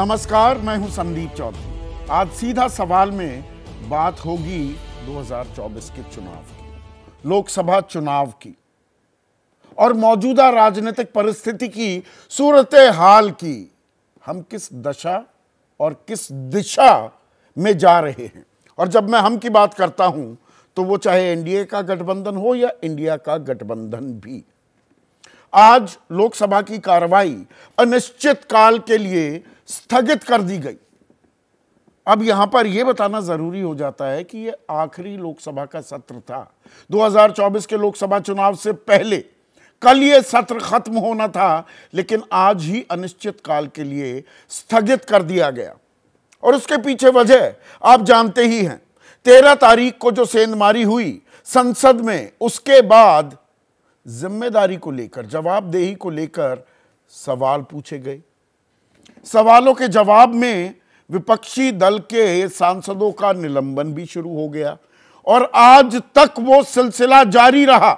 नमस्कार मैं हूं संदीप चौधरी आज सीधा सवाल में बात होगी 2024 के चुनाव की लोकसभा चुनाव की और मौजूदा राजनीतिक परिस्थिति की सूरत हाल की हम किस दशा और किस दिशा में जा रहे हैं और जब मैं हम की बात करता हूं तो वो चाहे एनडीए का गठबंधन हो या इंडिया का गठबंधन भी आज लोकसभा की कार्रवाई अनिश्चित काल के लिए स्थगित कर दी गई अब यहां पर यह बताना जरूरी हो जाता है कि यह आखिरी लोकसभा का सत्र था 2024 के लोकसभा चुनाव से पहले कल यह सत्र खत्म होना था लेकिन आज ही अनिश्चित काल के लिए स्थगित कर दिया गया और उसके पीछे वजह आप जानते ही हैं तेरह तारीख को जो सेंधमारी हुई संसद में उसके बाद जिम्मेदारी को लेकर जवाबदेही को लेकर सवाल पूछे गए सवालों के जवाब में विपक्षी दल के सांसदों का निलंबन भी शुरू हो गया और आज तक वो सिलसिला जारी रहा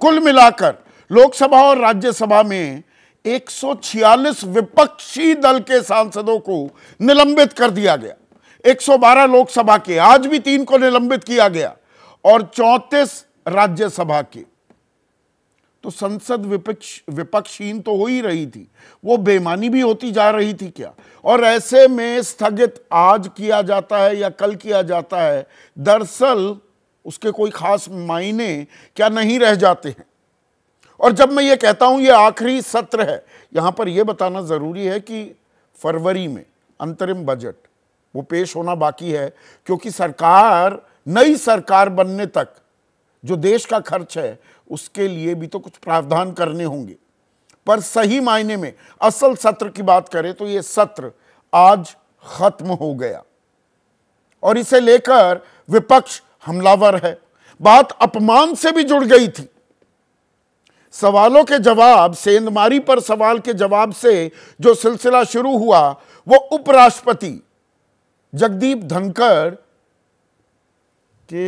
कुल मिलाकर लोकसभा और राज्यसभा में 146 विपक्षी दल के सांसदों को निलंबित कर दिया गया 112 लोकसभा के आज भी तीन को निलंबित किया गया और 34 राज्यसभा के तो संसद विपक्ष विपक्षहीन तो हो ही रही थी वो बेमानी भी होती जा रही थी क्या और ऐसे में स्थगित आज किया जाता है या कल किया जाता है दरअसल उसके कोई खास मायने क्या नहीं रह जाते हैं और जब मैं ये कहता हूं ये आखिरी सत्र है यहां पर यह बताना ज़रूरी है कि फरवरी में अंतरिम बजट वो पेश होना बाकी है क्योंकि सरकार नई सरकार बनने तक जो देश का खर्च है उसके लिए भी तो कुछ प्रावधान करने होंगे पर सही मायने में असल सत्र की बात करें तो यह सत्र आज खत्म हो गया और इसे लेकर विपक्ष हमलावर है बात अपमान से भी जुड़ गई थी सवालों के जवाब सेंधमारी पर सवाल के जवाब से जो सिलसिला शुरू हुआ वो उपराष्ट्रपति जगदीप धनखड़ के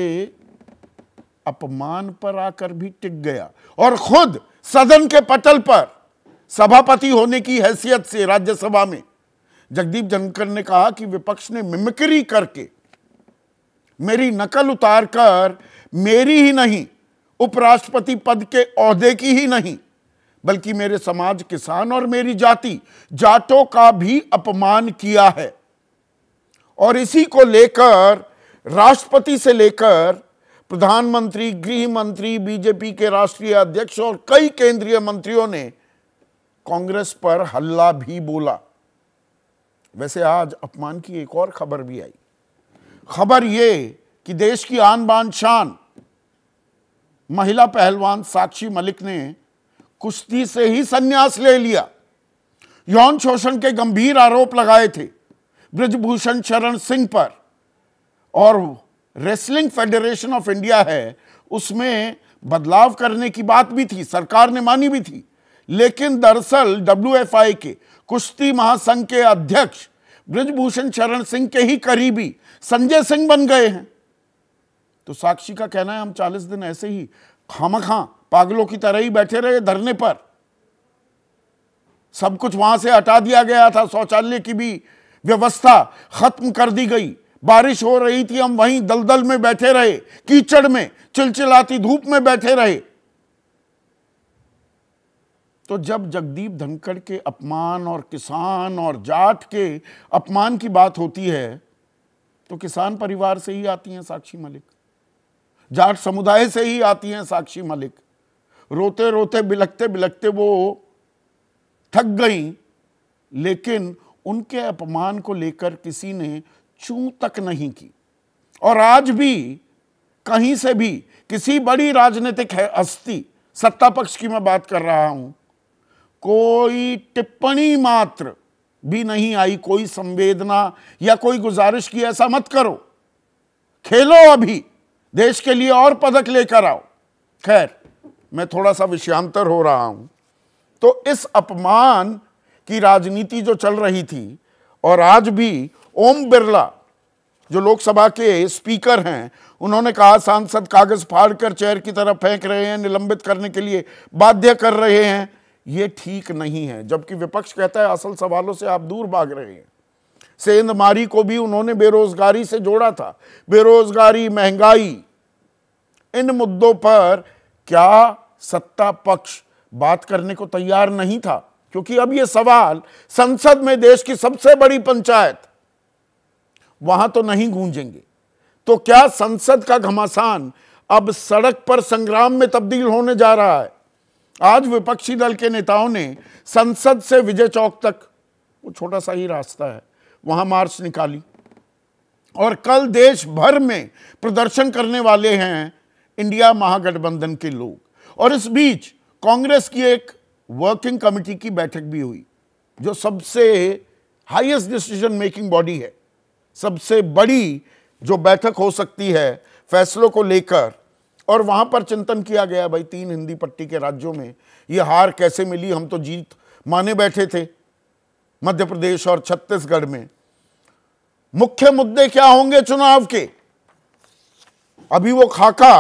अपमान पर आकर भी टिक गया और खुद सदन के पटल पर सभापति होने की हैसियत से राज्यसभा में जगदीप जनकर ने कहा कि विपक्ष ने मिमिक्री करके मेरी नकल उतार कर मेरी ही नहीं उपराष्ट्रपति पद के औहदे की ही नहीं बल्कि मेरे समाज किसान और मेरी जाति जाटों का भी अपमान किया है और इसी को लेकर राष्ट्रपति से लेकर प्रधानमंत्री गृह मंत्री बीजेपी के राष्ट्रीय अध्यक्ष और कई केंद्रीय मंत्रियों ने कांग्रेस पर हल्ला भी बोला वैसे आज अपमान की एक और खबर भी आई खबर यह कि देश की आन बान शान महिला पहलवान साक्षी मलिक ने कुश्ती से ही संन्यास ले लिया यौन शोषण के गंभीर आरोप लगाए थे ब्रजभूषण शरण सिंह पर और रेसलिंग फेडरेशन ऑफ इंडिया है उसमें बदलाव करने की बात भी थी सरकार ने मानी भी थी लेकिन दरअसल डब्ल्यू के कुश्ती महासंघ के अध्यक्ष ब्रजभूषण शरण सिंह के ही करीबी संजय सिंह बन गए हैं तो साक्षी का कहना है हम 40 दिन ऐसे ही खामा खां पागलों की तरह ही बैठे रहे धरने पर सब कुछ वहां से हटा दिया गया था शौचालय की भी व्यवस्था खत्म कर दी गई बारिश हो रही थी हम वहीं दलदल में बैठे रहे कीचड़ में चिलचिलाती धूप में बैठे रहे तो जब जगदीप धनखड़ के अपमान और किसान और जाट के अपमान की बात होती है तो किसान परिवार से ही आती हैं साक्षी मलिक जाट समुदाय से ही आती हैं साक्षी मलिक रोते रोते बिलखते बिलखते वो थक गई लेकिन उनके अपमान को लेकर किसी ने चू तक नहीं की और आज भी कहीं से भी किसी बड़ी राजनीतिक हस्ती सत्ता पक्ष की मैं बात कर रहा हूं कोई टिप्पणी मात्र भी नहीं आई कोई संवेदना या कोई गुजारिश की ऐसा मत करो खेलो अभी देश के लिए और पदक लेकर आओ खैर मैं थोड़ा सा विषयांतर हो रहा हूं तो इस अपमान की राजनीति जो चल रही थी और आज भी ओम बिरला जो लोकसभा के स्पीकर हैं उन्होंने कहा सांसद कागज फाड़कर चेयर की तरफ फेंक रहे हैं निलंबित करने के लिए बाध्य कर रहे हैं ये ठीक नहीं है जबकि विपक्ष कहता है असल सवालों से आप दूर भाग रहे हैं सेंधमारी को भी उन्होंने बेरोजगारी से जोड़ा था बेरोजगारी महंगाई इन मुद्दों पर क्या सत्ता पक्ष बात करने को तैयार नहीं था क्योंकि अब ये सवाल संसद में देश की सबसे बड़ी पंचायत वहां तो नहीं गूंजेंगे तो क्या संसद का घमासान अब सड़क पर संग्राम में तब्दील होने जा रहा है आज विपक्षी दल के नेताओं ने संसद से विजय चौक तक वो छोटा सा ही रास्ता है वहां मार्च निकाली और कल देश भर में प्रदर्शन करने वाले हैं इंडिया महागठबंधन के लोग और इस बीच कांग्रेस की एक वर्किंग कमेटी की बैठक भी हुई जो सबसे हाईएस्ट डिसीजन मेकिंग बॉडी है सबसे बड़ी जो बैठक हो सकती है फैसलों को लेकर और वहां पर चिंतन किया गया भाई तीन हिंदी पट्टी के राज्यों में ये हार कैसे मिली हम तो जीत माने बैठे थे मध्य प्रदेश और छत्तीसगढ़ में मुख्य मुद्दे क्या होंगे चुनाव के अभी वो खाका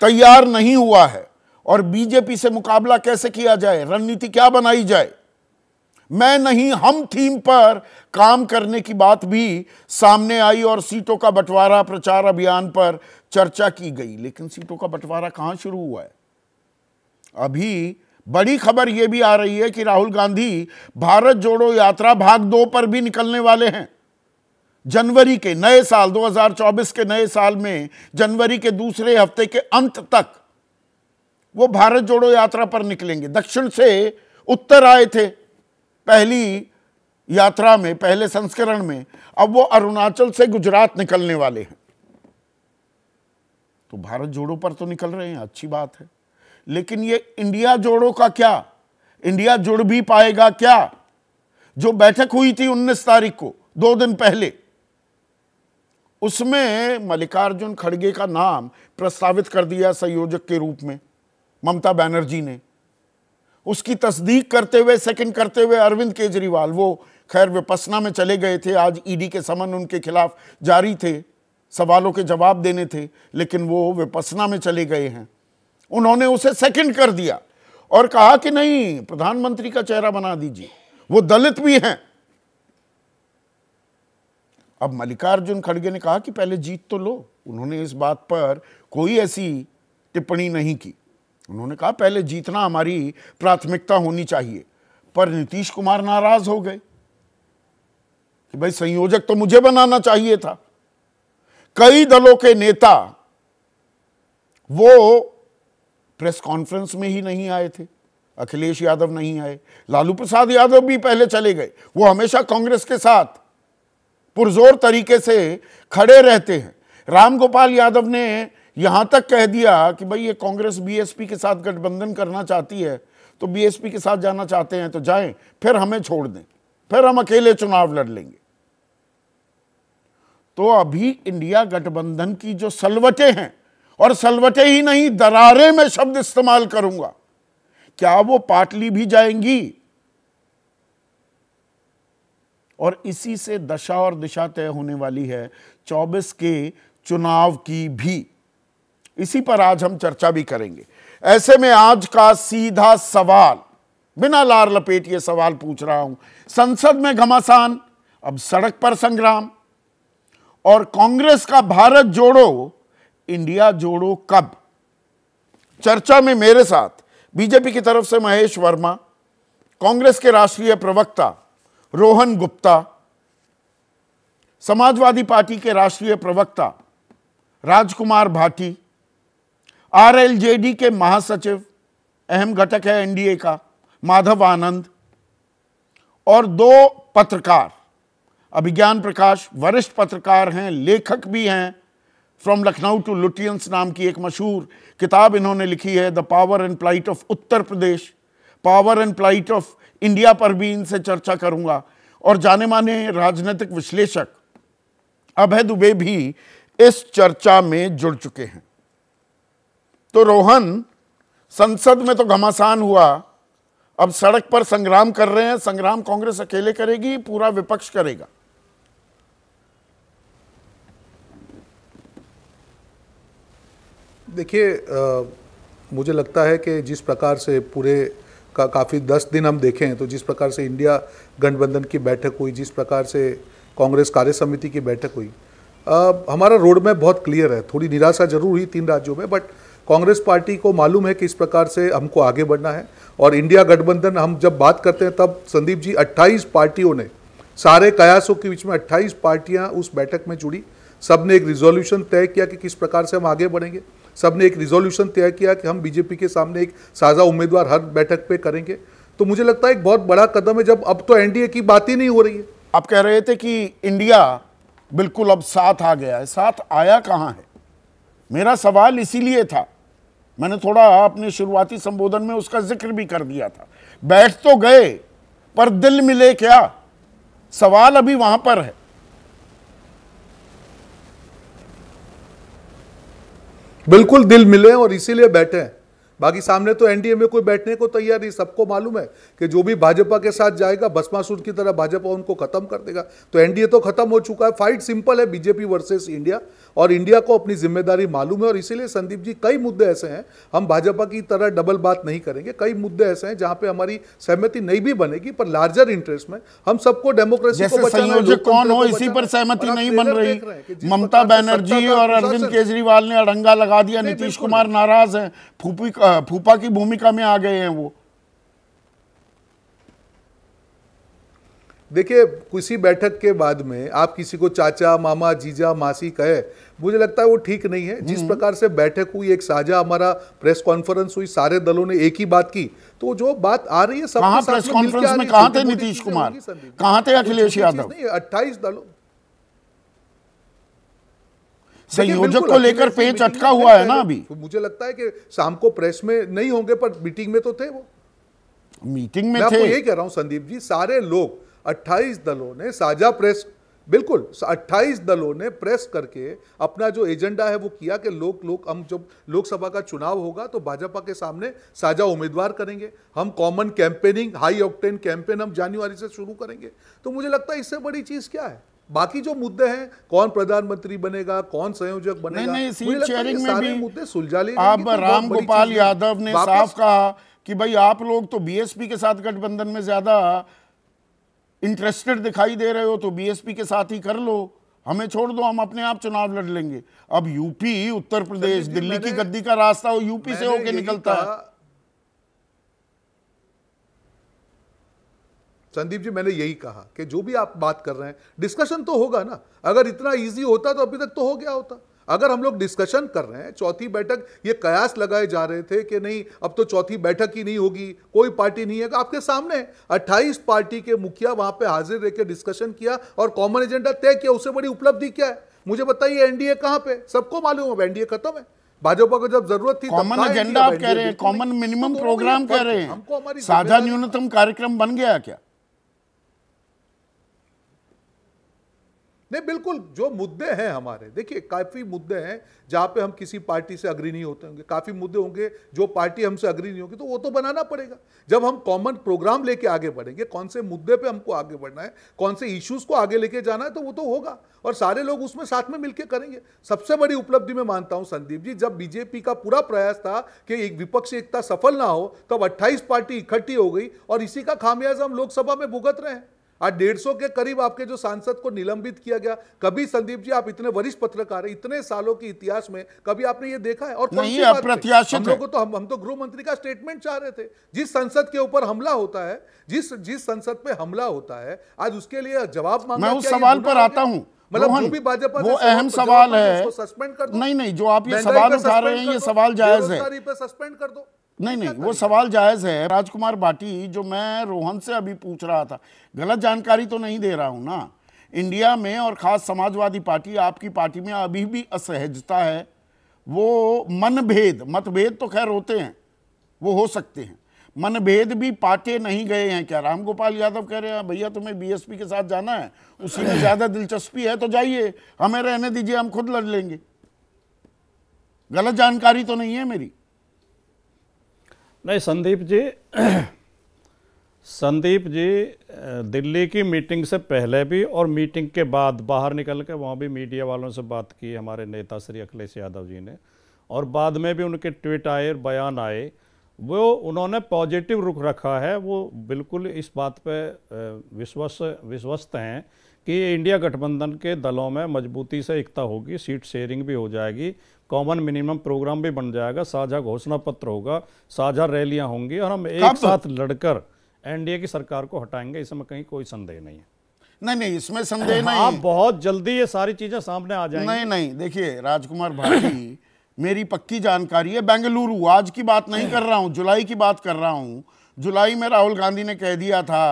तैयार नहीं हुआ है और बीजेपी से मुकाबला कैसे किया जाए रणनीति क्या बनाई जाए मैं नहीं हम थीम पर काम करने की बात भी सामने आई और सीटों का बंटवारा प्रचार अभियान पर चर्चा की गई लेकिन सीटों का बंटवारा कहां शुरू हुआ है अभी बड़ी खबर यह भी आ रही है कि राहुल गांधी भारत जोड़ो यात्रा भाग दो पर भी निकलने वाले हैं जनवरी के नए साल 2024 के नए साल में जनवरी के दूसरे हफ्ते के अंत तक वो भारत जोड़ो यात्रा पर निकलेंगे दक्षिण से उत्तर आए थे पहली यात्रा में पहले संस्करण में अब वो अरुणाचल से गुजरात निकलने वाले हैं तो भारत जोड़ो पर तो निकल रहे हैं अच्छी बात है लेकिन ये इंडिया जोड़ो का क्या इंडिया जुड़ भी पाएगा क्या जो बैठक हुई थी 19 तारीख को दो दिन पहले उसमें मल्लिकार्जुन खड़गे का नाम प्रस्तावित कर दिया संयोजक के रूप में ममता बनर्जी ने उसकी तस्दीक करते हुए सेकंड करते हुए अरविंद केजरीवाल वो खैर विपसना में चले गए थे आज ईडी e के समन उनके खिलाफ जारी थे सवालों के जवाब देने थे लेकिन वो विपसना में चले गए हैं उन्होंने उसे सेकंड कर दिया और कहा कि नहीं प्रधानमंत्री का चेहरा बना दीजिए वो दलित भी हैं अब मल्लिकार्जुन खड़गे ने कहा कि पहले जीत तो लो उन्होंने इस बात पर कोई ऐसी टिप्पणी नहीं की उन्होंने कहा पहले जीतना हमारी प्राथमिकता होनी चाहिए पर नीतीश कुमार नाराज हो गए कि भाई संयोजक तो मुझे बनाना चाहिए था कई दलों के नेता वो प्रेस कॉन्फ्रेंस में ही नहीं आए थे अखिलेश यादव नहीं आए लालू प्रसाद यादव भी पहले चले गए वो हमेशा कांग्रेस के साथ पुरजोर तरीके से खड़े रहते हैं रामगोपाल यादव ने यहां तक कह दिया कि भाई ये कांग्रेस बीएसपी के साथ गठबंधन करना चाहती है तो बीएसपी के साथ जाना चाहते हैं तो जाएं फिर हमें छोड़ दें फिर हम अकेले चुनाव लड़ लेंगे तो अभी इंडिया गठबंधन की जो सलवटे हैं और सलवटे ही नहीं दरारे में शब्द इस्तेमाल करूंगा क्या वो पाटली भी जाएंगी और इसी से दशा और दिशा तय होने वाली है 24 के चुनाव की भी इसी पर आज हम चर्चा भी करेंगे ऐसे में आज का सीधा सवाल बिना लार लपेट ये सवाल पूछ रहा हूं संसद में घमासान अब सड़क पर संग्राम और कांग्रेस का भारत जोड़ो इंडिया जोड़ो कब चर्चा में मेरे साथ बीजेपी की तरफ से महेश वर्मा कांग्रेस के राष्ट्रीय प्रवक्ता रोहन गुप्ता समाजवादी पार्टी के राष्ट्रीय प्रवक्ता राजकुमार भाटी आरएलजेडी के महासचिव अहम घटक है एनडीए का माधव आनंद और दो पत्रकार अभिज्ञान प्रकाश वरिष्ठ पत्रकार हैं लेखक भी हैं फ्रॉम लखनऊ टू लुटियंस नाम की एक मशहूर किताब इन्होंने लिखी है the power and plight of Uttar Pradesh power and plight of India पर भी इनसे चर्चा करूंगा और जाने माने राजनीतिक विश्लेषक अभय दुबे भी इस चर्चा में जुड़ चुके हैं तो रोहन संसद में तो घमासान हुआ अब सड़क पर संग्राम कर रहे हैं संग्राम कांग्रेस अकेले करेगी पूरा विपक्ष करेगा देखिए मुझे लगता है कि जिस प्रकार से पूरे का काफ़ी दस दिन हम देखें तो जिस प्रकार से इंडिया गठबंधन की बैठक हुई जिस प्रकार से कांग्रेस कार्य समिति की बैठक हुई आ, हमारा रोड मैप बहुत क्लियर है थोड़ी निराशा जरूर हुई तीन राज्यों में बट कांग्रेस पार्टी को मालूम है कि इस प्रकार से हमको आगे बढ़ना है और इंडिया गठबंधन हम जब बात करते हैं तब संदीप जी 28 पार्टियों ने सारे कयासों के बीच में 28 पार्टियां उस बैठक में जुड़ी सब ने एक रिजोल्यूशन तय किया कि किस प्रकार से हम आगे बढ़ेंगे सब ने एक रिजोल्यूशन तय किया कि हम बीजेपी के सामने एक साझा उम्मीदवार हर बैठक पे करेंगे तो मुझे लगता है एक बहुत बड़ा कदम है जब अब तो एनडीए की बात ही नहीं हो रही है आप कह रहे थे कि इंडिया बिल्कुल अब साथ आ गया है साथ आया कहाँ है मेरा सवाल इसीलिए था मैंने थोड़ा अपने शुरुआती संबोधन में उसका जिक्र भी कर दिया था बैठ तो गए पर दिल मिले क्या सवाल अभी वहां पर है बिल्कुल दिल मिले और इसीलिए बैठे हैं बाकी सामने तो एनडीए में कोई बैठने को तैयार नहीं सबको मालूम है कि जो भी भाजपा के साथ जाएगा भस्मासुर की तरह भाजपा उनको खत्म कर देगा तो एनडीए तो खत्म हो चुका है फाइट सिंपल है बीजेपी वर्सेस इंडिया और इंडिया को अपनी जिम्मेदारी मालूम है और इसीलिए संदीप जी कई मुद्दे ऐसे हैं हम भाजपा की तरह डबल बात नहीं करेंगे कई मुद्दे ऐसे हैं जहां पे हमारी सहमति नहीं भी बनेगी पर लार्जर इंटरेस्ट में हम सबको डेमोक्रेसी को बचाना कौन हो इसी पर सहमति नहीं बन रही ममता बनर्जी और अरविंद केजरीवाल ने अड़ंगा लगा दिया नीतीश कुमार नाराज है फूफी फूफा की भूमिका में आ गए हैं वो देखिए किसी बैठक के बाद में आप किसी को चाचा मामा जीजा मासी कहे मुझे लगता है वो ठीक नहीं है जिस हम्म। प्रकार से बैठक हुई एक साझा हमारा प्रेस कॉन्फ्रेंस हुई सारे दलों ने एक ही बात की तो जो बात आ रही है सब प्रेस कॉन्फ्रेंस में कहा तो थे नीतीश कुमार कहा थे अखिलेश यादव नहीं अट्ठाईस दलों संयोजक को लेकर पेच अटका हुआ है ना अभी मुझे लगता है कि शाम को प्रेस में नहीं होंगे पर मीटिंग में तो थे वो मीटिंग में मैं थे यही कह रहा हूं संदीप जी सारे लोग 28 दलों ने साझा प्रेस बिल्कुल 28 दलों ने प्रेस करके अपना जो एजेंडा है वो किया कि लोक लोक हम जब लोकसभा का चुनाव होगा तो भाजपा के सामने साझा उम्मीदवार करेंगे हम common campaigning high octane campaign हम जनवरी से शुरू करेंगे तो मुझे लगता है इससे बड़ी चीज़ क्या है बाकी जो मुद्दे हैं कौन प्रधानमंत्री बनेगा कौन संयोजक बनेगा नहीं, नहीं, में भी मुद्दे सुलझा ले तो राम गोपाल यादव ने साफ कहा कि भाई आप लोग तो बीएसपी के साथ गठबंधन में ज्यादा इंटरेस्टेड दिखाई दे रहे हो तो बीएसपी के साथ ही कर लो हमें छोड़ दो हम अपने आप चुनाव लड़ लेंगे अब यूपी उत्तर प्रदेश दिल्ली की गद्दी का रास्ता हो यूपी से होके निकलता है संदीप जी मैंने यही कहा कि जो भी आप बात कर रहे हैं डिस्कशन तो होगा ना अगर इतना ईजी होता तो अभी तक तो हो गया होता अगर हम लोग डिस्कशन कर रहे हैं चौथी बैठक ये कयास लगाए जा रहे थे कि नहीं अब तो चौथी बैठक ही नहीं होगी कोई पार्टी नहीं है आपके सामने 28 पार्टी के मुखिया वहां पे हाजिर रहकर डिस्कशन किया और कॉमन एजेंडा तय किया उससे बड़ी उपलब्धि क्या है मुझे बताइए एनडीए कहां पे सबको मालूम है एनडीए खत्म है भाजपा को जब जरूरत थी कॉमन एजेंडा आप कह रहे हैं कॉमन मिनिमम प्रोग्राम कह रहे हैं साझा न्यूनतम कार्यक्रम बन गया क्या नहीं बिल्कुल जो मुद्दे हैं हमारे देखिए काफ़ी मुद्दे हैं जहाँ पे हम किसी पार्टी से अग्री नहीं होते होंगे काफ़ी मुद्दे होंगे जो पार्टी हमसे अग्री नहीं होगी तो वो तो बनाना पड़ेगा जब हम कॉमन प्रोग्राम लेके आगे बढ़ेंगे कौन से मुद्दे पे हमको आगे बढ़ना है कौन से इश्यूज़ को आगे लेके जाना है तो वो तो होगा और सारे लोग उसमें साथ में मिलकर करेंगे सबसे बड़ी उपलब्धि मैं मानता हूँ संदीप जी जब बीजेपी का पूरा प्रयास था कि एक विपक्षी एकता सफल ना हो तब अट्ठाईस पार्टी इकट्ठी हो गई और इसी का खामियाजा हम लोकसभा में भुगत रहे हैं आज डेढ़ सौ के करीब आपके जो सांसद को निलंबित किया गया कभी संदीप जी आप इतने वरिष्ठ पत्रकार हैं इतने सालों के इतिहास में कभी आपने ये देखा है और नहीं अप्रत्याशित हम लोगों तो हम हम तो गृह मंत्री का स्टेटमेंट चाह रहे थे जिस संसद के ऊपर हमला होता है जिस जिस संसद पे हमला होता है आज उसके लिए जवाब मांगा मैं उस सवाल पर आता हूँ मतलब भी भाजपा वो अहम सवाल है सस्पेंड कर दो नहीं नहीं जो आप ये सवाल उठा रहे हैं ये सवाल जायज है सस्पेंड कर दो नहीं नहीं तो वो सवाल जायज़ है राजकुमार बाटी जो मैं रोहन से अभी पूछ रहा था गलत जानकारी तो नहीं दे रहा हूँ ना इंडिया में और ख़ास समाजवादी पार्टी आपकी पार्टी में अभी भी असहजता है वो मनभेद मतभेद तो खैर होते हैं वो हो सकते हैं मनभेद भी पाटे नहीं गए हैं क्या राम गोपाल यादव कह रहे हैं भैया तुम्हें बीएसपी के साथ जाना है उसी में ज़्यादा दिलचस्पी है तो जाइए हमें रहने दीजिए हम खुद लड़ लेंगे गलत जानकारी तो नहीं है मेरी नहीं संदीप जी संदीप जी दिल्ली की मीटिंग से पहले भी और मीटिंग के बाद बाहर निकल के वहाँ भी मीडिया वालों से बात की हमारे नेता श्री अखिलेश यादव जी ने और बाद में भी उनके ट्वीट आए बयान आए वो उन्होंने पॉजिटिव रुख रखा है वो बिल्कुल इस बात पे विश्वस विश्वस्त हैं कि इंडिया गठबंधन के दलों में मजबूती से एकता होगी सीट शेयरिंग भी हो जाएगी कॉमन मिनिमम प्रोग्राम भी बन जाएगा साझा घोषणा पत्र होगा साझा रैलियां होंगी और हम एक साथ लड़कर एनडीए की सरकार को हटाएंगे इसमें कहीं कोई संदेह नहीं है नहीं नहीं इसमें संदेह हाँ, नहीं आप बहुत जल्दी ये सारी चीजें सामने आ जाएंगी नहीं नहीं देखिए राजकुमार भाई मेरी पक्की जानकारी है बेंगलुरु आज की बात नहीं कर रहा हूँ जुलाई की बात कर रहा हूँ जुलाई में राहुल गांधी ने कह दिया था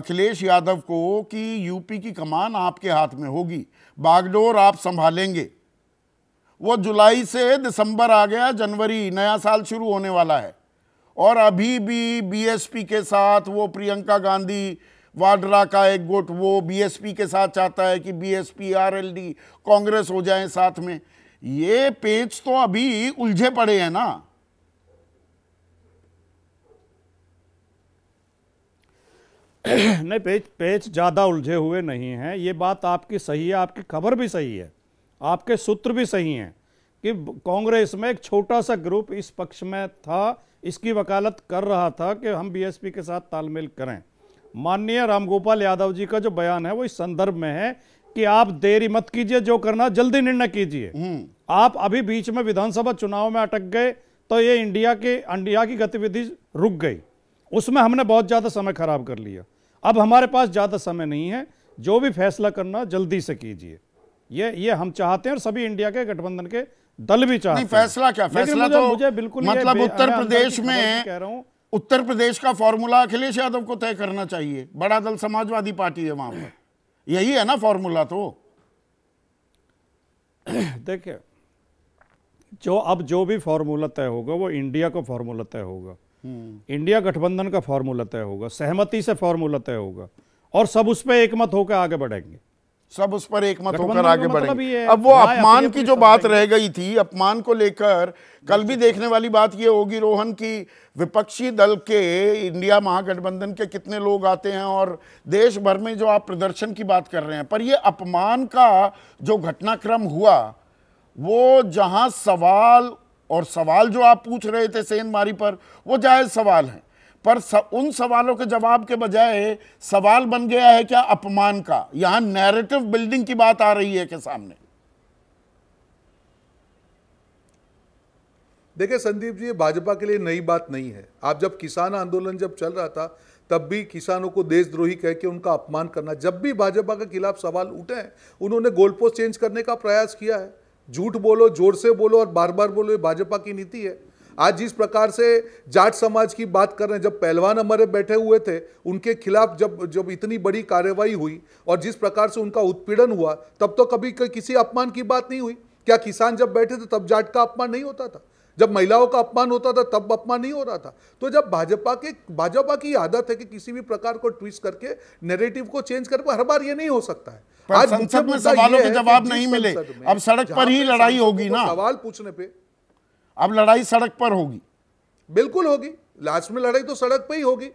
अखिलेश यादव को कि यूपी की कमान आपके हाथ में होगी बागडोर आप संभालेंगे वो जुलाई से दिसंबर आ गया जनवरी नया साल शुरू होने वाला है और अभी भी बीएसपी के साथ वो प्रियंका गांधी वाड्रा का एक गुट वो बीएसपी के साथ चाहता है कि बीएसपी आरएलडी कांग्रेस हो जाए साथ में ये पेच तो अभी उलझे पड़े हैं ना नहीं पेच पेच ज़्यादा उलझे हुए नहीं हैं ये बात आपकी सही है आपकी खबर भी सही है आपके सूत्र भी सही हैं कि कांग्रेस में एक छोटा सा ग्रुप इस पक्ष में था इसकी वकालत कर रहा था कि हम बीएसपी के साथ तालमेल करें माननीय रामगोपाल यादव जी का जो बयान है वो इस संदर्भ में है कि आप देरी मत कीजिए जो करना जल्दी निर्णय कीजिए हम्म। आप अभी बीच में विधानसभा चुनाव में अटक गए तो ये इंडिया के इंडिया की गतिविधि रुक गई उसमें हमने बहुत ज़्यादा समय खराब कर लिया अब हमारे पास ज़्यादा समय नहीं है जो भी फैसला करना जल्दी से कीजिए ये ये हम चाहते हैं और सभी इंडिया के गठबंधन के दल भी चाहते नहीं फैसला क्या फैसला मुझे, तो मुझे बिल्कुल मतलब उत्तर प्रदेश में तो कह रहा हूँ उत्तर प्रदेश का फॉर्मूला अखिलेश यादव को तय करना चाहिए बड़ा दल समाजवादी पार्टी है वहां पर यही है ना फॉर्मूला तो देखिए जो अब जो भी फॉर्मूला तय होगा वो इंडिया का फॉर्मूला तय होगा हम्म। इंडिया गठबंधन का फॉर्मूला तय होगा सहमति से फॉर्मूला तय होगा और सब उस पर एकमत होकर आगे बढ़ेंगे सब उस पर एक मत होकर आगे मतलब बढ़े अब वो अपमान की जो बात रह गई थी अपमान को लेकर कल भी देखने वाली बात ये होगी रोहन की विपक्षी दल के इंडिया महागठबंधन के कितने लोग आते हैं और देश भर में जो आप प्रदर्शन की बात कर रहे हैं पर ये अपमान का जो घटनाक्रम हुआ वो जहां सवाल और सवाल जो आप पूछ रहे थे सेन मारी पर वो जायज़ सवाल हैं पर स, उन सवालों के जवाब के बजाय सवाल बन गया है क्या अपमान का यहां नैरेटिव बिल्डिंग की बात आ रही है के सामने देखिए संदीप जी ये भाजपा के लिए नई बात नहीं है आप जब किसान आंदोलन जब चल रहा था तब भी किसानों को देशद्रोही कह के उनका अपमान करना जब भी भाजपा के खिलाफ सवाल उठे हैं उन्होंने गोलपोस्ट चेंज करने का प्रयास किया है झूठ बोलो जोर से बोलो और बार बार बोलो ये भाजपा की नीति है आज जिस प्रकार से जाट समाज की बात कर रहे हैं जब पहलवान हमारे बैठे हुए थे उनके खिलाफ जब जब इतनी बड़ी कार्रवाई हुई और जिस प्रकार से उनका उत्पीड़न हुआ तब तो कभी किसी अपमान की बात नहीं हुई क्या किसान जब बैठे थे तब जाट का अपमान नहीं होता था जब महिलाओं का अपमान होता था तब अपमान नहीं हो रहा था तो जब भाजपा के भाजपा की आदत है कि किसी भी प्रकार को ट्विस्ट करके नेरेटिव को चेंज कर हर बार ये नहीं हो सकता है आज संसद में सवालों के जवाब नहीं मिले अब सड़क पर ही लड़ाई होगी ना सवाल पूछने पर अब लड़ाई सड़क पर होगी बिल्कुल होगी लास्ट में लड़ाई तो सड़क पर ही होगी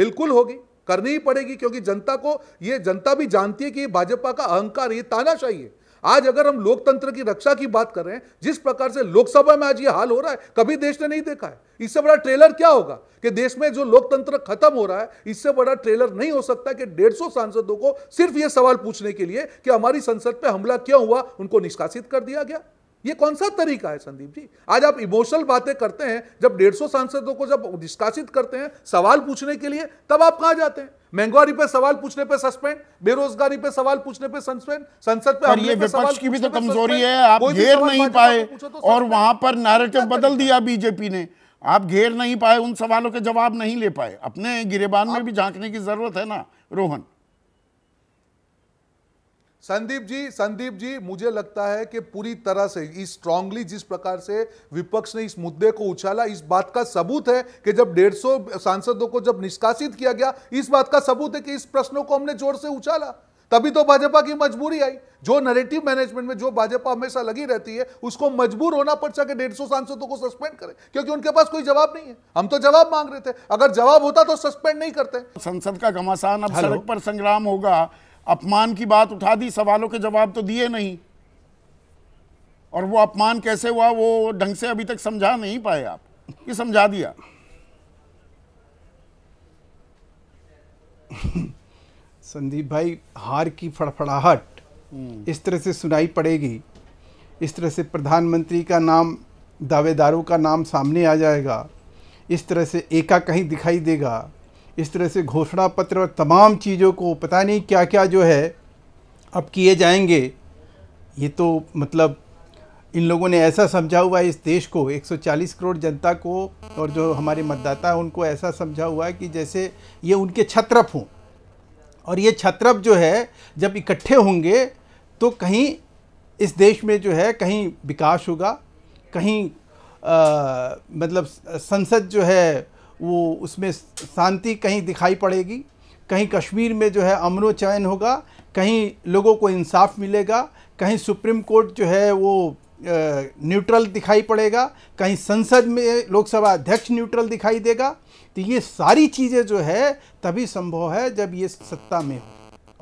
बिल्कुल होगी करनी ही पड़ेगी क्योंकि जनता को ये जनता भी जानती है कि भाजपा का अहंकार ये तानाशाही है आज अगर हम लोकतंत्र की रक्षा की बात कर रहे हैं जिस प्रकार से लोकसभा में आज ये हाल हो रहा है कभी देश ने नहीं देखा है इससे बड़ा ट्रेलर क्या होगा कि देश में जो लोकतंत्र खत्म हो रहा है इससे बड़ा ट्रेलर नहीं हो सकता कि डेढ़ सौ सांसदों को सिर्फ ये सवाल पूछने के लिए कि हमारी संसद पर हमला क्यों हुआ उनको निष्कासित कर दिया गया ये कौन सा तरीका है संदीप जी आज आप इमोशनल बातें करते हैं जब डेढ़ सौ सांसदों को जब निष्कासित करते हैं सवाल पूछने के लिए तब आप कहा जाते हैं महंगाई पे सवाल पूछने पे सस्पेंड बेरोजगारी पे सवाल पूछने पे सस्पेंड संसद पे पर ये विपक्ष की भी तो कमजोरी है आप घेर नहीं तो पाए तो और वहां पर नैरेटिव बदल दिया बीजेपी ने आप घेर नहीं पाए उन सवालों के जवाब नहीं ले पाए अपने गिरेबान में भी झांकने की जरूरत है ना रोहन संदीप जी संदीप जी मुझे लगता है कि पूरी तरह से इस स्ट्रांगली जिस प्रकार से विपक्ष ने इस मुद्दे को उछाला इस बात का सबूत है कि जब 150 सांसदों को जब निष्कासित किया गया इस बात का सबूत है कि इस प्रश्नों को हमने जोर से उछाला तभी तो भाजपा की मजबूरी आई जो नरेटिव मैनेजमेंट में जो भाजपा हमेशा लगी रहती है उसको मजबूर होना पड़ कि डेढ़ सांसदों को सस्पेंड करें क्योंकि उनके पास कोई जवाब नहीं है हम तो जवाब मांग रहे थे अगर जवाब होता तो सस्पेंड नहीं करते संसद का घमासान अब सड़क पर संग्राम होगा अपमान की बात उठा दी सवालों के जवाब तो दिए नहीं और वो अपमान कैसे हुआ वो ढंग से अभी तक समझा नहीं पाए आप ये समझा दिया संदीप भाई हार की फड़फड़ाहट हम्म। इस तरह से सुनाई पड़ेगी इस तरह से प्रधानमंत्री का नाम दावेदारों का नाम सामने आ जाएगा इस तरह से एका कहीं दिखाई देगा इस तरह से घोषणा पत्र और तमाम चीज़ों को पता नहीं क्या क्या जो है अब किए जाएंगे ये तो मतलब इन लोगों ने ऐसा समझा हुआ है इस देश को 140 करोड़ जनता को और जो हमारे मतदाता हैं उनको ऐसा समझा हुआ है कि जैसे ये उनके छत्रप हों और ये छत्रप जो है जब इकट्ठे होंगे तो कहीं इस देश में जो है कहीं विकास होगा कहीं आ, मतलब संसद जो है वो उसमें शांति कहीं दिखाई पड़ेगी कहीं कश्मीर में जो है अमनो चयन होगा कहीं लोगों को इंसाफ मिलेगा कहीं सुप्रीम कोर्ट जो है वो न्यूट्रल दिखाई पड़ेगा कहीं संसद में लोकसभा अध्यक्ष न्यूट्रल दिखाई देगा तो ये सारी चीज़ें जो है तभी संभव है जब ये सत्ता में हो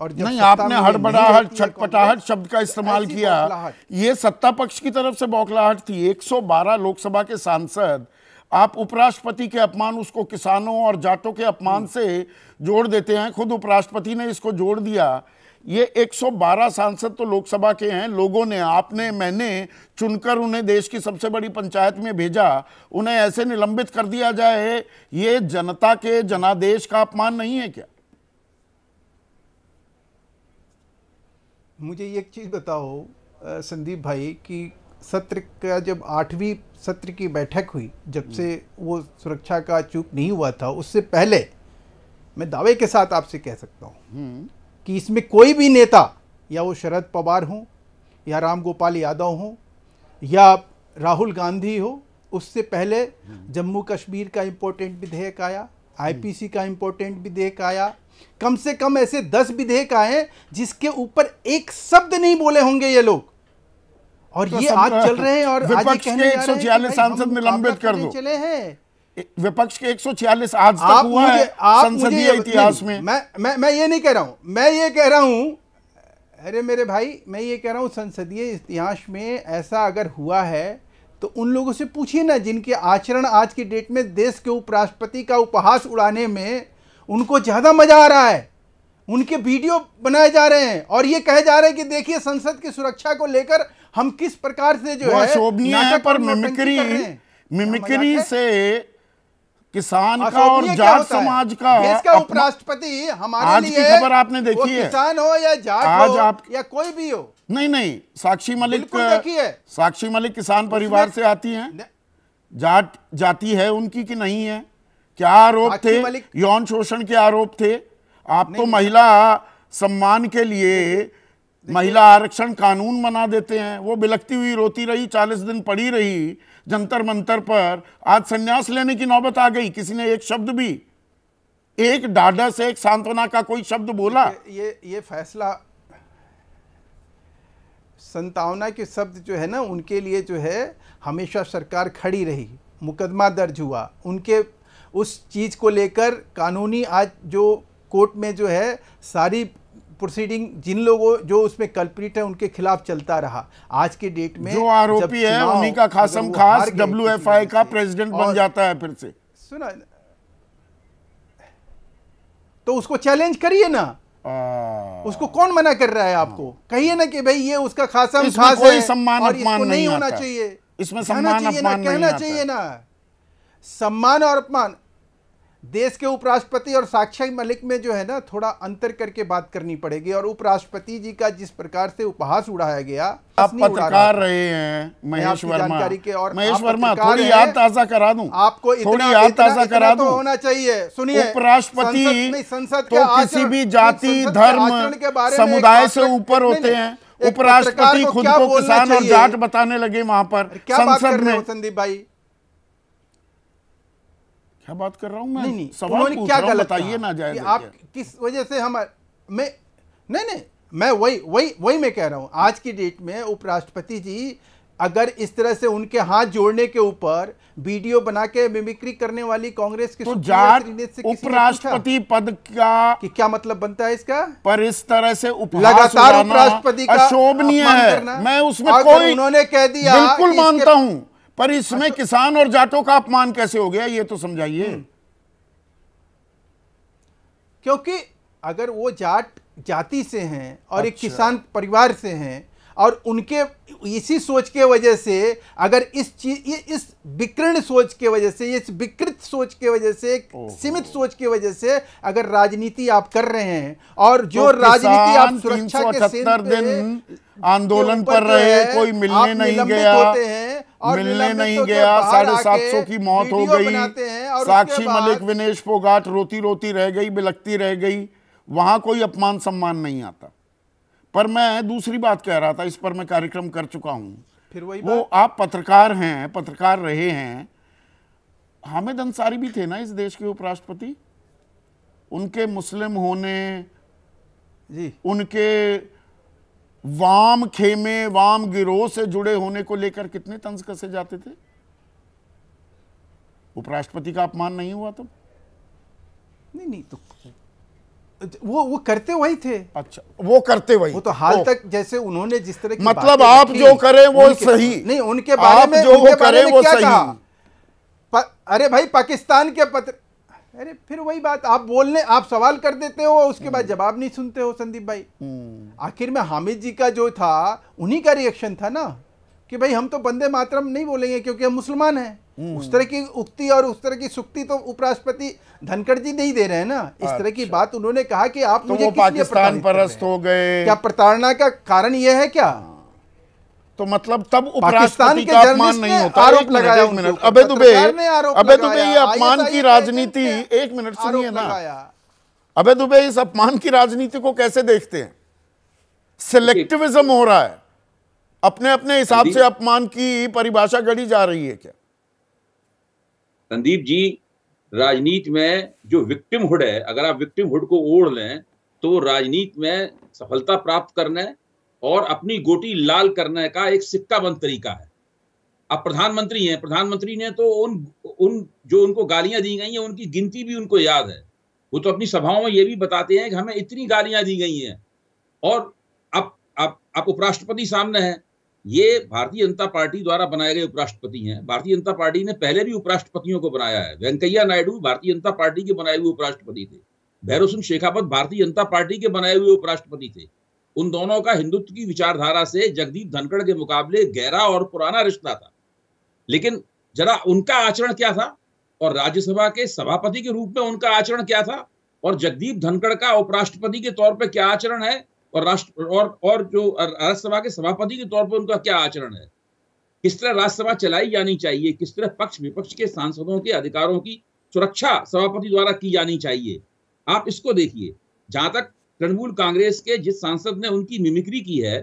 और जब नहीं आपने हड़बड़ाहट छटपटाहट तो शब्द का इस्तेमाल किया ये सत्ता पक्ष की तरफ से बौखलाहट थी 112 लोकसभा के सांसद आप उपराष्ट्रपति के अपमान उसको किसानों और जाटों के अपमान से जोड़ देते हैं खुद उपराष्ट्रपति ने इसको जोड़ दिया ये 112 सांसद तो लोकसभा के हैं लोगों ने आपने मैंने चुनकर उन्हें देश की सबसे बड़ी पंचायत में भेजा उन्हें ऐसे निलंबित कर दिया जाए ये जनता के जनादेश का अपमान नहीं है क्या मुझे एक चीज़ बताओ संदीप भाई कि सत्र का जब आठवीं सत्र की बैठक हुई जब से हम्म। वो सुरक्षा का चूक नहीं हुआ था उससे पहले मैं दावे के साथ आपसे कह सकता हूँ हम्म। कि इसमें कोई भी नेता या वो शरद पवार हों या राम गोपाल यादव हों या राहुल गांधी हो उससे पहले हम्म। जम्मू कश्मीर का इम्पोर्टेंट विधेयक आया आईपीसी का इम्पोर्टेंट विधेयक आया कम से कम ऐसे दस विधेयक आए जिसके ऊपर एक शब्द नहीं बोले होंगे ये लोग और तो ये आज चल रहे हैं और विपक्ष के एक सौ छियालीस सांसद निलंबित कर दो चले हैं विपक्ष के 146 आज तक आप हुआ है संसदीय इतिहास में मैं मैं मैं ये नहीं कह रहा हूं मैं ये कह रहा हूं अरे मेरे भाई मैं ये कह रहा हूं संसदीय इतिहास में ऐसा अगर हुआ है तो उन लोगों से पूछिए ना जिनके आचरण आज की डेट में देश के उपराष्ट्रपति का उपहास उड़ाने में उनको ज़्यादा मज़ा आ रहा है उनके वीडियो बनाए जा रहे हैं और ये कहे जा रहे हैं कि देखिए संसद की सुरक्षा को लेकर हम किस प्रकार से जो है नाटक पर मिमिक्री मिमिक्री से किसान का और जाट समाज का देश का उपराष्ट्रपति हमारे आज लिए खबर आपने देखी है किसान हो या जाट आज हो आप... या कोई भी हो नहीं नहीं साक्षी मलिक देखी है साक्षी मलिक किसान परिवार से आती हैं जाट जाती है उनकी कि नहीं है क्या आरोप थे यौन शोषण के आरोप थे आप तो महिला सम्मान के लिए महिला आरक्षण कानून बना देते हैं वो बिलकती हुई रोती रही चालीस दिन पड़ी रही जंतर मंतर पर आज संन्यास लेने की नौबत आ गई किसी ने एक शब्द भी एक डाडा से एक सांत्वना का कोई शब्द बोला ये ये फैसला संतावना के शब्द जो है ना उनके लिए जो है हमेशा सरकार खड़ी रही मुकदमा दर्ज हुआ उनके उस चीज़ को लेकर कानूनी आज जो कोर्ट में जो है सारी प्रोसीडिंग जिन लोगों जो उसमें कल्प्रिट है उनके खिलाफ चलता रहा आज के डेट में जो आरोपी है उन्हीं का खासम खास डब्ल्यू एफ आई का प्रेसिडेंट बन जाता है फिर से सुना तो उसको चैलेंज करिए ना उसको कौन मना कर रहा है हाँ। आपको कहिए ना कि भाई ये उसका खासम खास कोई सम्मान और इसको नहीं, नहीं होना चाहिए इसमें सम्मान अपमान कहना चाहिए ना सम्मान और अपमान देश के उपराष्ट्रपति और साक्षी मलिक में जो है ना थोड़ा अंतर करके बात करनी पड़ेगी और उपराष्ट्रपति जी का जिस प्रकार से उपहास उड़ाया गया आप पत्रकार रहे हैं महेश वर्मा के और महेश वर्मा थोड़ी याद ताजा करा दूं आपको थोड़ी याद ताजा करा तो दूं होना चाहिए सुनिए उपराष्ट्रपति संसद तो किसी भी जाति धर्म समुदाय से ऊपर होते हैं उपराष्ट्रपति खुद को किसान और जाट बताने लगे वहां पर संसद में संदीप भाई क्या बात कर रहा हूँ मैं नहीं नहीं सवाल पूछ क्या गलत बताइए ना जाए आप किस वजह से हम मैं नहीं नहीं मैं वही वही वही मैं कह रहा हूँ आज की डेट में उपराष्ट्रपति जी अगर इस तरह से उनके हाथ जोड़ने के ऊपर वीडियो बना के मिमिक्री करने वाली कांग्रेस की तो उपराष्ट्रपति पद का कि क्या मतलब बनता है इसका पर इस तरह से लगातार उपराष्ट्रपति का शोभनीय है मैं उसमें कोई उन्होंने कह दिया बिल्कुल मानता हूँ पर इसमें अच्छा। किसान और जाटों का अपमान कैसे हो गया ये तो समझाइए हम्म। क्योंकि अगर वो जाट जाति से हैं और अच्छा। एक किसान परिवार से हैं और उनके इसी सोच के वजह से अगर इस चीज इस विकृण सोच के वजह से इस विकृत सोच के वजह से सीमित सोच के वजह से अगर राजनीति आप कर रहे हैं और जो तो राजनीति आप सुरक्षा के दिन आंदोलन पर रहे कोई मिलने नहीं गया होते हैं मिलने नहीं तो गया साढ़े सात सौ की मौत हो गई साक्षी मलिक विनेश फोगाट रोती रोती रह गई बिलकती रह गई वहां कोई अपमान सम्मान नहीं आता पर मैं दूसरी बात कह रहा था इस पर मैं कार्यक्रम कर चुका हूं फिर वही वो आप पत्रकार हैं पत्रकार रहे हैं हामिद अंसारी भी थे ना इस देश के उपराष्ट्रपति उनके मुस्लिम होने जी उनके वाम खेमे वाम गिरोह से जुड़े होने को लेकर कितने तंज कसे जाते थे उपराष्ट्रपति का अपमान नहीं हुआ तो? नहीं नहीं तो वो वो करते वही थे अच्छा वो करते वही वो तो हाल तक जैसे उन्होंने जिस तरह की मतलब आप जो करें वो सही नहीं उनके बारे में जो वो करें वो सही अरे भाई पाकिस्तान के पत्र अरे फिर वही बात आप बोलने आप सवाल कर देते हो उसके बाद हम्म। जवाब नहीं सुनते हो संदीप भाई हम्म। आखिर में हामिद जी का जो था उन्हीं का रिएक्शन था ना कि भाई हम तो बंदे मातरम नहीं बोलेंगे क्योंकि हम मुसलमान हैं हम्म। उस तरह की उक्ति और उस तरह की सुक्ति तो उपराष्ट्रपति धनखड़ जी नहीं दे रहे हैं ना इस तरह की अच्छा। बात उन्होंने कहा कि आप तो मुझे पाकिस्तान परस्त हो गए क्या प्रताड़ना का कारण यह है क्या हाँ। तो मतलब तब उपराष्ट्रपति का अपमान नहीं होता आरोप लगाया मिनट अबे दुबे अबे दुबे ये अपमान की राजनीति एक मिनट सुनिए ना अबे दुबे इस अपमान की राजनीति को कैसे देखते हैं सिलेक्टिविज्म हो रहा है अपने अपने हिसाब से अपमान की परिभाषा गढ़ी जा रही है क्या संदीप जी राजनीति में जो विक्टिम हुड है अगर आप विक्टिम हुड को ओढ़ लें तो राजनीति में सफलता प्राप्त करना है और अपनी गोटी लाल करने का एक सिक्का बंद तरीका है अब प्रधानमंत्री हैं प्रधानमंत्री ने तो उन उन जो उनको गालियां दी गई हैं उनकी गिनती भी उनको याद है वो तो अपनी सभाओं में ये भी बताते हैं कि हमें इतनी गालियां दी गई हैं और अब अब अब उपराष्ट्रपति सामने हैं ये भारतीय जनता पार्टी द्वारा बनाए गए उपराष्ट्रपति हैं भारतीय जनता पार्टी ने पहले भी उपराष्ट्रपतियों को बनाया है वेंकैया नायडू भारतीय जनता पार्टी के बनाए हुए उपराष्ट्रपति थे भैरव सिंह शेखावत भारतीय जनता पार्टी के बनाए हुए उपराष्ट्रपति थे उन दोनों का हिंदुत्व की विचारधारा से जगदीप धनखड़ के मुकाबले गहरा और पुराना रिश्ता था लेकिन जरा उनका आचरण क्या था और राज्यसभा के सभापति के रूप में उनका आचरण क्या था और जगदीप धनखड़ का उपराष्ट्रपति के तौर पर क्या आचरण है और राष्ट्र और और जो राज्यसभा के सभापति के तौर पर उनका क्या आचरण है किस तरह राज्यसभा चलाई जानी चाहिए किस तरह पक्ष विपक्ष के सांसदों के अधिकारों की सुरक्षा सभापति द्वारा की जानी चाहिए आप इसको देखिए जहां तक तृणमूल कांग्रेस के जिस सांसद ने उनकी मिमिक्री की है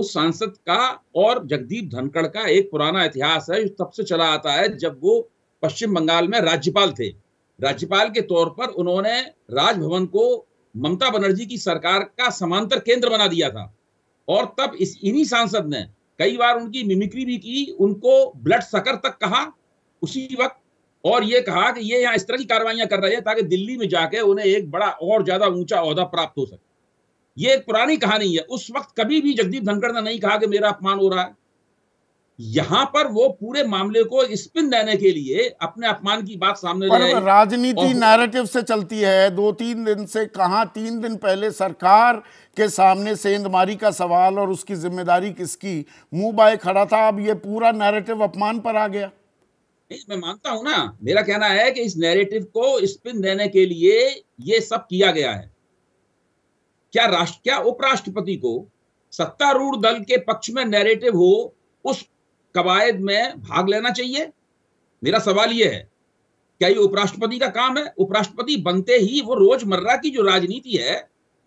उस सांसद का और जगदीप धनखड़ का एक पुराना इतिहास है जो तब से चला आता है जब वो पश्चिम बंगाल में राज्यपाल थे राज्यपाल के तौर पर उन्होंने राजभवन को ममता बनर्जी की सरकार का समांतर केंद्र बना दिया था और तब इस इन्हीं सांसद ने कई बार उनकी मिमिक्री भी की उनको ब्लड सकर तक कहा उसी वक्त और ये कहा कि ये यहाँ इस तरह की कार्रवाइयां कर रहे हैं ताकि दिल्ली में जाके उन्हें एक बड़ा और ज्यादा ऊंचा अहदा प्राप्त हो सके ये एक पुरानी कहानी है उस वक्त कभी भी जगदीप धनखड़ ने नहीं कहा कि मेरा अपमान हो रहा है यहां पर वो पूरे मामले को स्पिन देने के लिए अपने अपमान की बात सामने ले राजनीति नैरेटिव से चलती है दो तीन दिन से कहा तीन दिन पहले सरकार के सामने सेंधमारी का सवाल और उसकी जिम्मेदारी किसकी मुंह बाय खड़ा था अब ये पूरा नैरेटिव अपमान पर आ गया मैं मानता हूं ना मेरा कहना है कि इस नैरेटिव को स्पिन देने के लिए ये सब किया गया है क्या राष्ट्र क्या उपराष्ट्रपति को सत्तारूढ़ दल के पक्ष में नैरेटिव हो उस कवायद में भाग लेना चाहिए मेरा सवाल यह है क्या ये उपराष्ट्रपति का काम है उपराष्ट्रपति बनते ही वो रोजमर्रा की जो राजनीति है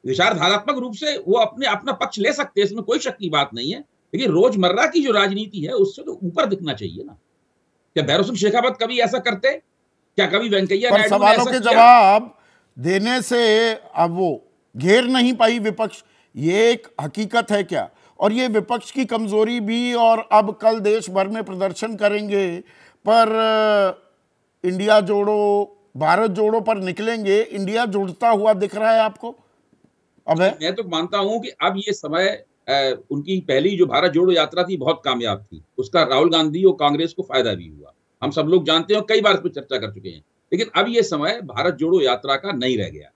विचारधारात्मक रूप से वो अपने अपना पक्ष ले सकते हैं इसमें कोई शक की बात नहीं है लेकिन रोजमर्रा की जो राजनीति है उससे तो ऊपर दिखना चाहिए ना क्या भैरव सिंह शेखावत कभी ऐसा करते क्या कभी वेंकैया नायडू सवालों के जवाब देने से अब वो घेर नहीं पाई विपक्ष ये एक हकीकत है क्या और ये विपक्ष की कमजोरी भी और अब कल देश भर में प्रदर्शन करेंगे पर इंडिया जोड़ो भारत जोड़ो पर निकलेंगे इंडिया जुड़ता हुआ दिख रहा है आपको अब है मैं तो मानता हूं कि अब ये समय उनकी पहली जो भारत जोड़ो यात्रा थी बहुत कामयाब थी उसका राहुल गांधी और कांग्रेस को फायदा भी हुआ हम सब लोग जानते हैं कई बार इस पर चर्चा कर चुके हैं लेकिन अब ये समय भारत जोड़ो यात्रा का नहीं रह गया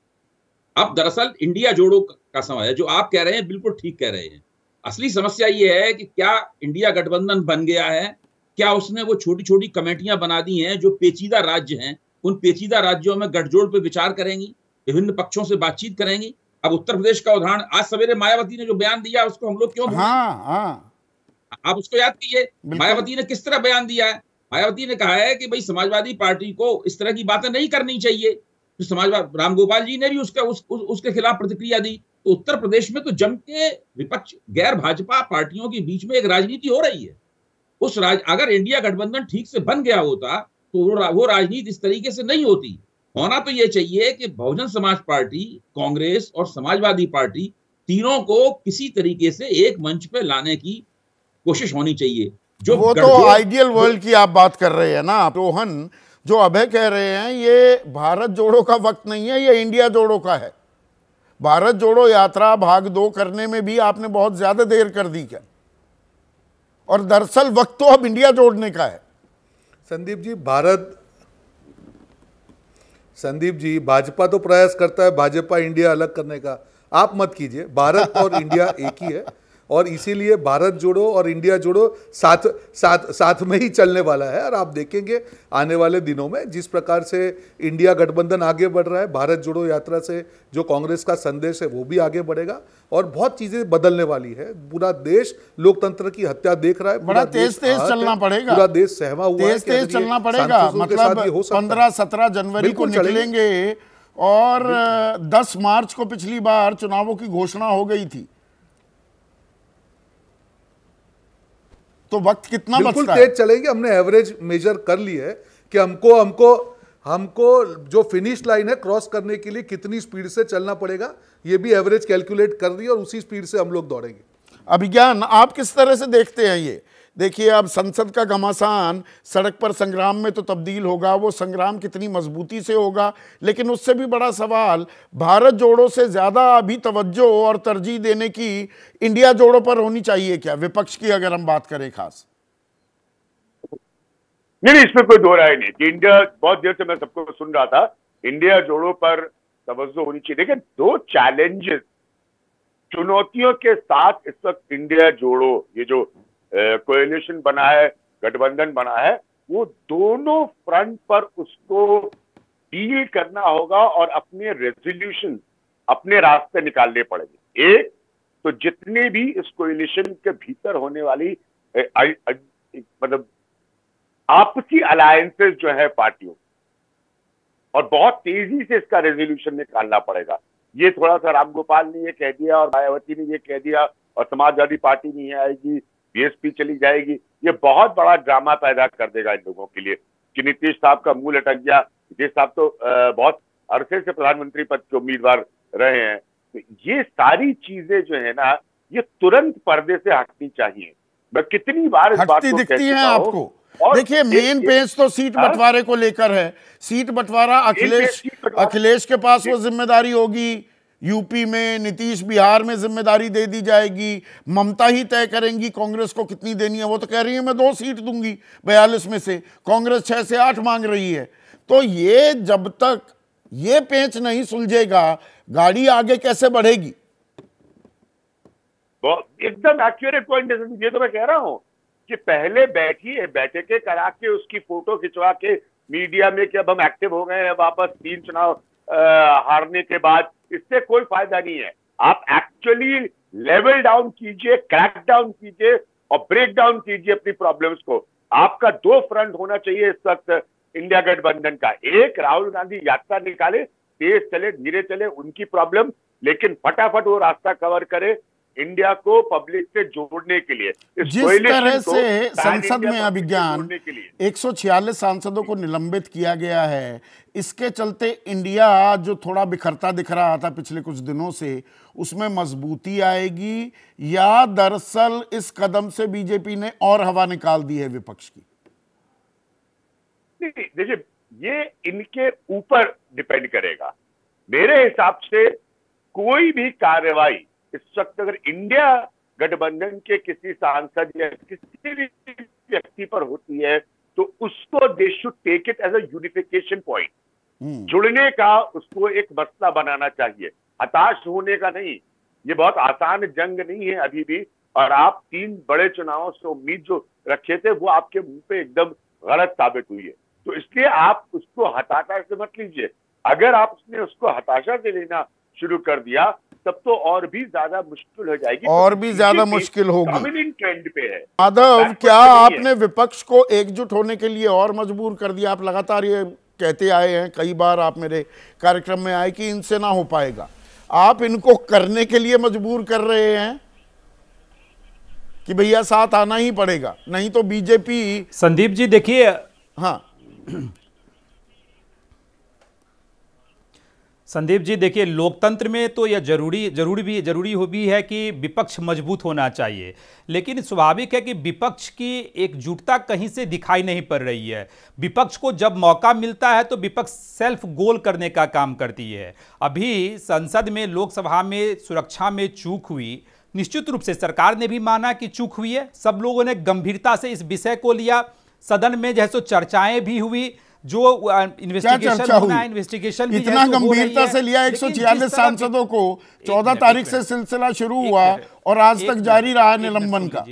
अब दरअसल इंडिया जोड़ो का समय है जो आप कह रहे हैं बिल्कुल ठीक कह रहे हैं असली समस्या ये है कि क्या इंडिया गठबंधन बन गया है क्या उसने वो छोटी छोटी कमेटियां बना दी हैं जो पेचीदा राज्य हैं उन पेचीदा राज्यों में गठजोड़ पर विचार करेंगी विभिन्न पक्षों से बातचीत करेंगी अब उत्तर प्रदेश का उदाहरण आज सवेरे मायावती ने जो बयान दिया उसको हम लोग क्यों हाँ, हाँ। आप उसको याद कीजिए मायावती ने किस तरह बयान दिया है मायावती ने कहा है कि भाई समाजवादी पार्टी को इस तरह की बातें नहीं करनी चाहिए तो समाजवाद रामगोपाल जी ने भी उसका उस, उस, उसके खिलाफ प्रतिक्रिया दी तो उत्तर प्रदेश में तो जम के विपक्ष गैर भाजपा पार्टियों के बीच में एक राजनीति हो रही है उस राज अगर इंडिया गठबंधन ठीक से बन गया होता तो वो राजनीति इस तरीके से नहीं होती होना तो यह चाहिए कि बहुजन समाज पार्टी कांग्रेस और समाजवादी पार्टी तीनों को किसी तरीके से एक मंच पे लाने की कोशिश होनी चाहिए जो वो तो आइडियल वर्ल्ड की आप बात कर रहे हैं ना रोहन जो अभय कह रहे हैं ये भारत जोड़ो का वक्त नहीं है ये इंडिया जोड़ो का है भारत जोड़ो यात्रा भाग दो करने में भी आपने बहुत ज्यादा देर कर दी क्या और दरअसल वक्त तो अब इंडिया जोड़ने का है संदीप जी भारत संदीप जी भाजपा तो प्रयास करता है भाजपा इंडिया अलग करने का आप मत कीजिए भारत और इंडिया एक ही है और इसीलिए भारत जोड़ो और इंडिया जोड़ो साथ साथ साथ में ही चलने वाला है और आप देखेंगे आने वाले दिनों में जिस प्रकार से इंडिया गठबंधन आगे बढ़ रहा है भारत जोड़ो यात्रा से जो कांग्रेस का संदेश है वो भी आगे बढ़ेगा और बहुत चीज़ें बदलने वाली है पूरा देश लोकतंत्र की हत्या देख रहा है बड़ा तेज तेज चलना पड़ेगा पूरा देश सहमा हुआ तेज तेज चलना पड़ेगा मतलब पंद्रह सत्रह जनवरी को निकलेंगे और दस मार्च को पिछली बार चुनावों की घोषणा हो गई थी तो वक्त कितना बिल्कुल तेज चलेंगे हमने एवरेज मेजर कर लिया है कि हमको हमको हमको जो फिनिश लाइन है क्रॉस करने के लिए कितनी स्पीड से चलना पड़ेगा ये भी एवरेज कैलकुलेट कर दी और उसी स्पीड से हम लोग दौड़ेंगे अभिज्ञान आप किस तरह से देखते हैं ये देखिए अब संसद का घमासान सड़क पर संग्राम में तो तब्दील होगा वो संग्राम कितनी मजबूती से होगा लेकिन उससे भी बड़ा सवाल भारत जोड़ो से ज़्यादा अभी तवज्जो और तरजीह देने की इंडिया जोड़ो पर होनी चाहिए क्या विपक्ष की अगर हम बात करें खास नहीं नहीं इसमें कोई दो राय नहीं कि इंडिया बहुत देर से मैं सबको सुन रहा था इंडिया जोड़ों पर तवज्जो होनी चाहिए देखिए दो चैलेंजेस चुनौतियों के साथ इस वक्त इंडिया जोड़ो ये जो कोएलिशन बना है गठबंधन बना है वो दोनों फ्रंट पर उसको डील करना होगा और अपने रेजोल्यूशन अपने रास्ते निकालने पड़ेंगे एक तो जितने भी इस कोएलिशन के भीतर होने वाली मतलब आपसी अलायंसेस जो है पार्टियों और बहुत तेजी से इसका रेजोल्यूशन निकालना पड़ेगा ये थोड़ा सा रामगोपाल ने ये कह दिया और मायावती ने ये कह दिया और समाजवादी पार्टी नहीं आएगी बीएसपी चली जाएगी ये बहुत बड़ा ड्रामा पैदा कर देगा इन लोगों के लिए कि नीतीश साहब का मुंह लटक गया नीतीश साहब तो बहुत अरसे से प्रधानमंत्री पद के उम्मीदवार रहे हैं तो ये सारी चीजें जो है ना ये तुरंत पर्दे से हटनी चाहिए मैं कितनी बार इस बात को दिखती है आपको देखिए मेन पेज तो सीट हाँ? बंटवारे को लेकर है सीट बंटवारा अखिलेश अखिलेश के पास वो जिम्मेदारी होगी यूपी में नीतीश बिहार में जिम्मेदारी दे दी जाएगी ममता ही तय करेंगी कांग्रेस को कितनी देनी है वो तो कह रही है मैं दो सीट दूंगी बयालीस में से कांग्रेस छः से आठ मांग रही है तो ये जब तक ये पेंच नहीं सुलझेगा गाड़ी आगे कैसे बढ़ेगी एकदम एक्यूरेट पॉइंट ये तो मैं कह रहा हूं कि पहले बैठिए बैठे के करा के उसकी फोटो खिंचवा के मीडिया में कि अब हम एक्टिव हो गए हैं वापस तीन चुनाव हारने के बाद इससे कोई फायदा नहीं है आप एक्चुअली लेवल डाउन कीजिए क्रैक डाउन कीजिए और ब्रेक डाउन कीजिए अपनी प्रॉब्लम्स को आपका दो फ्रंट होना चाहिए इस वक्त इंडिया गठबंधन का एक राहुल गांधी यात्रा निकाले तेज चले धीरे चले उनकी प्रॉब्लम लेकिन फटाफट वो रास्ता कवर करे इंडिया को पब्लिक से जोड़ने के लिए जिस तरह से संसद में अभिज्ञान 146 सांसदों को निलंबित किया गया है इसके चलते इंडिया जो थोड़ा बिखरता दिख रहा था पिछले कुछ दिनों से उसमें मजबूती आएगी या दरअसल इस कदम से बीजेपी ने और हवा निकाल दी है विपक्ष की देखिए ये इनके ऊपर डिपेंड करेगा मेरे हिसाब से कोई भी कार्रवाई इस वक्त अगर इंडिया गठबंधन के किसी सांसद या किसी भी व्यक्ति पर होती है तो उसको देश शुड टेक इट एज अफिकेशन यूनिफिकेशन पॉइंट जुड़ने का उसको एक मसला बनाना चाहिए हताश होने का नहीं ये बहुत आसान जंग नहीं है अभी भी और आप तीन बड़े चुनावों से उम्मीद जो रखे थे वो आपके मुंह पे एकदम गलत साबित हुई है तो इसलिए आप उसको हताशा से मत लीजिए अगर आप उसने उसको हताशा से लेना शुरू कर दिया तब तो और भी ज्यादा मुश्किल हो जाएगी तो और तो भी ज्यादा मुश्किल होगी ट्रेंड पे है माधव क्या तो आपने विपक्ष को एकजुट होने के लिए और मजबूर कर दिया आप लगातार ये कहते आए हैं कई बार आप मेरे कार्यक्रम में आए कि इनसे ना हो पाएगा आप इनको करने के लिए मजबूर कर रहे हैं कि भैया साथ आना ही पड़ेगा नहीं तो बीजेपी संदीप जी देखिए हाँ संदीप जी देखिए लोकतंत्र में तो यह जरूरी जरूरी भी जरूरी हो भी है कि विपक्ष मजबूत होना चाहिए लेकिन स्वाभाविक है कि विपक्ष की एकजुटता कहीं से दिखाई नहीं पड़ रही है विपक्ष को जब मौका मिलता है तो विपक्ष सेल्फ गोल करने का काम करती है अभी संसद में लोकसभा में सुरक्षा में चूक हुई निश्चित रूप से सरकार ने भी माना कि चूक हुई है सब लोगों ने गंभीरता से इस विषय को लिया सदन में जैसे चर्चाएँ भी हुई जो इन्वेस्टिगेशन इतना तो गंभीरता से लिया एक सौ छियालीस सांसदों को चौदह तारीख से सिलसिला शुरू हुआ और आज तक जारी रहा निलंबन का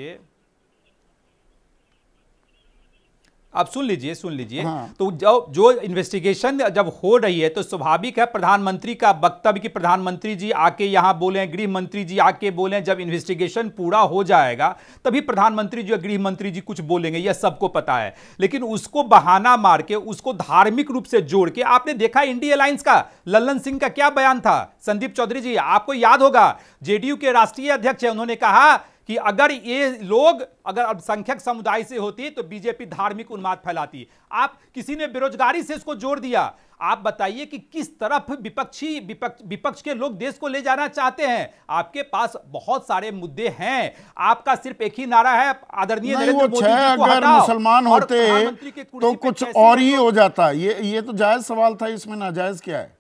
आप सुन लीजिए सुन लीजिए हाँ। तो जब जो इन्वेस्टिगेशन जब हो रही है तो स्वाभाविक है प्रधानमंत्री का वक्तव्य कि प्रधानमंत्री जी आके यहाँ बोले गृह मंत्री जी आके बोले जब इन्वेस्टिगेशन पूरा हो जाएगा तभी प्रधानमंत्री जी गृह मंत्री जी कुछ बोलेंगे यह सबको पता है लेकिन उसको बहाना मार के उसको धार्मिक रूप से जोड़ के आपने देखा इंडिया अलायंस का लल्लन सिंह का क्या बयान था संदीप चौधरी जी आपको याद होगा जेडीयू के राष्ट्रीय अध्यक्ष है उन्होंने कहा कि अगर ये लोग अगर अल्पसंख्यक समुदाय से होती तो बीजेपी धार्मिक उन्माद फैलाती आप किसी ने बेरोजगारी से इसको जोड़ दिया आप बताइए कि किस तरफ विपक्षी विपक्ष विपक्ष के लोग देश को ले जाना चाहते हैं आपके पास बहुत सारे मुद्दे हैं आपका सिर्फ एक ही नारा है आदरणीय नरेंद्र मोदी अगर मुसलमान होते तो कुछ और ही हो जाता ये ये तो जायज सवाल था इसमें नाजायज क्या है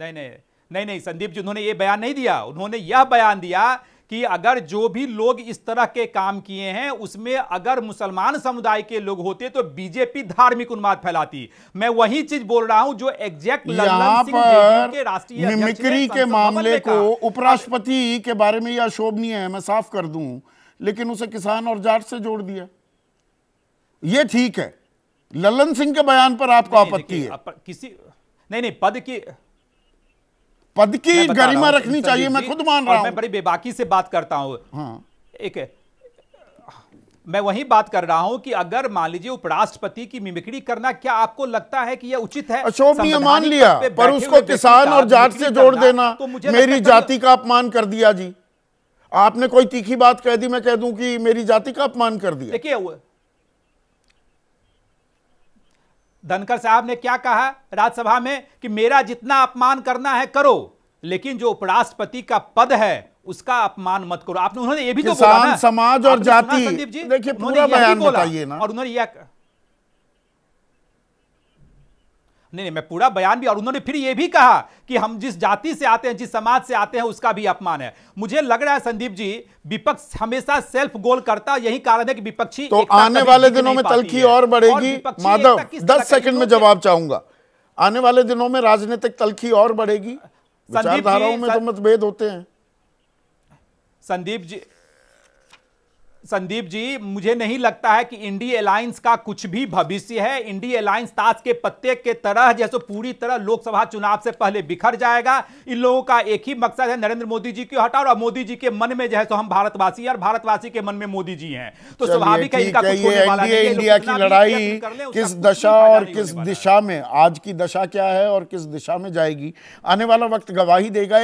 नहीं नहीं नहीं नहीं संदीप जी उन्होंने ये बयान नहीं दिया उन्होंने यह बयान दिया कि अगर जो भी लोग इस तरह के काम किए हैं उसमें अगर मुसलमान समुदाय के लोग होते तो बीजेपी धार्मिक उन्माद फैलाती मैं वही चीज बोल रहा हूं जो एग्जैक्ट के राष्ट्रीय मिमिक्री के मामले को उपराष्ट्रपति के बारे में यह अशोभनीय है मैं साफ कर दू लेकिन उसे किसान और जाट से जोड़ दिया ये ठीक है ललन सिंह के बयान पर आपको आपत्ति है किसी नहीं नहीं पद की पद की गरिमा रखनी चाहिए मैं खुद मान रहा हूँ बड़ी बेबाकी से बात करता हूँ हाँ। एक मैं वही बात कर रहा हूं कि अगर मान लीजिए उपराष्ट्रपति की मिमिक्री करना क्या आपको लगता है कि यह उचित है अशोक अशोभनीय मान लिया पर उसको किसान और जाट से जोड़ देना तो मुझे मेरी जाति का अपमान कर दिया जी आपने कोई तीखी बात कह दी मैं कह दूं कि मेरी जाति का अपमान कर दिया देखिए धनखड़ साहब ने क्या कहा राज्यसभा में कि मेरा जितना अपमान करना है करो लेकिन जो उपराष्ट्रपति का पद है उसका अपमान मत करो आपने उन्होंने ये भी तो बोला ना समाज और जाति देखिए पूरा बयान बताइए ना और उन्होंने यह नहीं नहीं मैं पूरा बयान भी और उन्होंने फिर यह भी कहा कि हम जिस जाति से आते हैं जिस समाज से आते हैं उसका भी अपमान है मुझे लग रहा है संदीप जी विपक्ष हमेशा सेल्फ गोल करता यही कारण है कि विपक्षी तो आने वाले दिनों में तलखी और बढ़ेगी माधव दस सेकंड में जवाब चाहूंगा आने वाले दिनों में राजनीतिक तलखी और बढ़ेगी विचारधाराओं में तो मतभेद होते हैं संदीप जी संदीप जी मुझे नहीं लगता है कि इंडी अलायंस का कुछ भी भविष्य है इंडी अलायंस ताज के पत्ते के तरह जैसे पूरी तरह लोकसभा चुनाव से पहले बिखर जाएगा इन लोगों का एक ही मकसद है नरेंद्र मोदी जी को हटाओ और मोदी जी के मन में जो है सो हम भारतवासी और भारतवासी के मन में मोदी जी हैं तो स्वाभाविक है इनका कुछ होने वाला इंडिया की लड़ाई किस दशा और किस दिशा में आज की दशा क्या है और किस दिशा में जाएगी आने वाला वक्त गवाही देगा